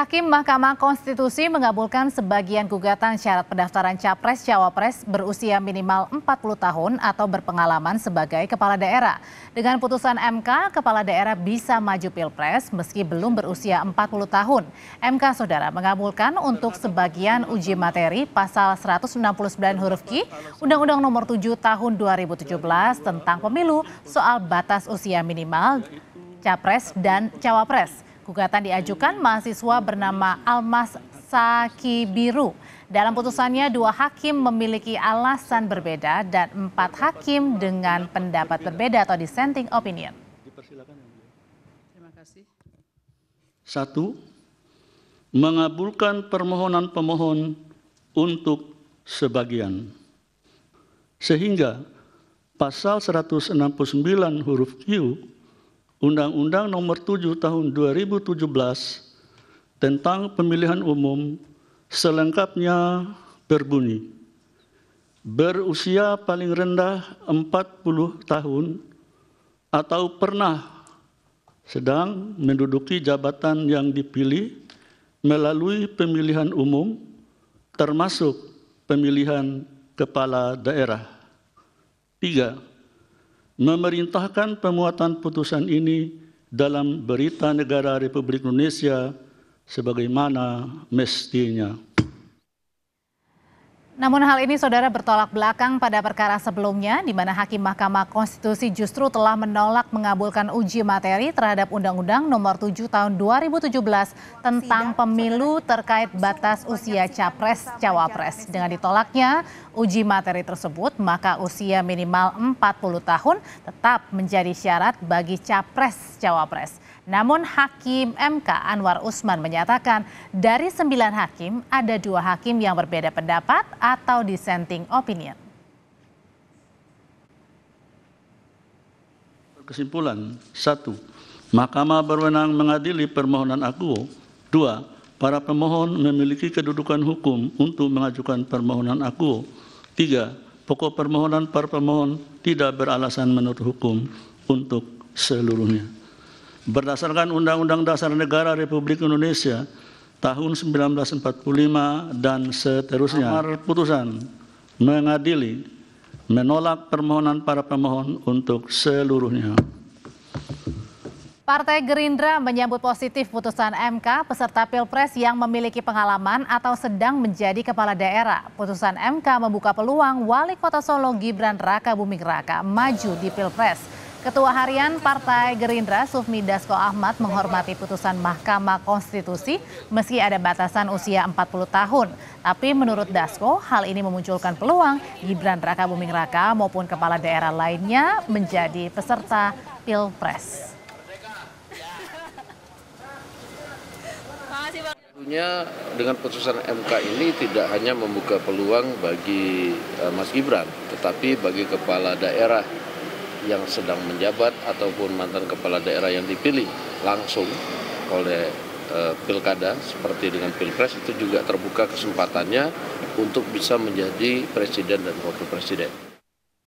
Hakim Mahkamah Konstitusi mengabulkan sebagian gugatan syarat pendaftaran capres-cawapres berusia minimal 40 tahun atau berpengalaman sebagai kepala daerah. Dengan putusan MK, kepala daerah bisa maju pilpres meski belum berusia 40 tahun. MK Saudara mengabulkan untuk sebagian uji materi pasal 169 huruf Q Undang-Undang Nomor 7 Tahun 2017 tentang Pemilu soal batas usia minimal capres dan cawapres. Gugatan diajukan mahasiswa bernama Almas Biru. Dalam putusannya, dua hakim memiliki alasan berbeda dan empat hakim dengan pendapat berbeda atau dissenting opinion. Terima kasih. Satu, mengabulkan permohonan pemohon untuk sebagian. Sehingga pasal 169 huruf Q Undang-Undang Nomor 7 Tahun 2017 tentang Pemilihan Umum selengkapnya berbunyi berusia paling rendah 40 tahun atau pernah sedang menduduki jabatan yang dipilih melalui pemilihan umum termasuk pemilihan kepala daerah. Tiga, memerintahkan pemuatan putusan ini dalam Berita Negara Republik Indonesia sebagaimana mestinya. Namun hal ini saudara bertolak belakang pada perkara sebelumnya di mana Hakim Mahkamah Konstitusi justru telah menolak mengabulkan uji materi terhadap Undang-Undang Nomor 7 Tahun 2017 tentang pemilu terkait batas usia capres cawapres. Dengan ditolaknya uji materi tersebut, maka usia minimal 40 tahun tetap menjadi syarat bagi capres cawapres. Namun Hakim MK Anwar Usman menyatakan dari sembilan hakim ada dua hakim yang berbeda pendapat atau dissenting opinion. Kesimpulan, satu, Mahkamah berwenang mengadili permohonan aku. Dua, para pemohon memiliki kedudukan hukum untuk mengajukan permohonan aku. Tiga, pokok permohonan para pemohon tidak beralasan menurut hukum untuk seluruhnya. Berdasarkan Undang-Undang Dasar Negara Republik Indonesia tahun 1945 dan seterusnya. Amar putusan mengadili menolak permohonan para pemohon untuk seluruhnya. Partai Gerindra menyambut positif putusan MK peserta Pilpres yang memiliki pengalaman atau sedang menjadi kepala daerah. Putusan MK membuka peluang Wali Kota Solo Gibran Raka Buming Raka maju di Pilpres. Ketua Harian Partai Gerindra Sufmi Dasko Ahmad menghormati putusan Mahkamah Konstitusi meski ada batasan usia 40 tahun. Tapi menurut Dasko, hal ini memunculkan peluang Gibran Raka Buming Raka maupun kepala daerah lainnya menjadi peserta Pilpres. Tentunya dengan putusan MK ini tidak hanya membuka peluang bagi eh, Mas Gibran, tetapi bagi kepala daerah yang sedang menjabat ataupun mantan kepala daerah yang dipilih langsung oleh e, pilkada seperti dengan pilpres itu juga terbuka kesempatannya untuk bisa menjadi presiden dan wakil presiden.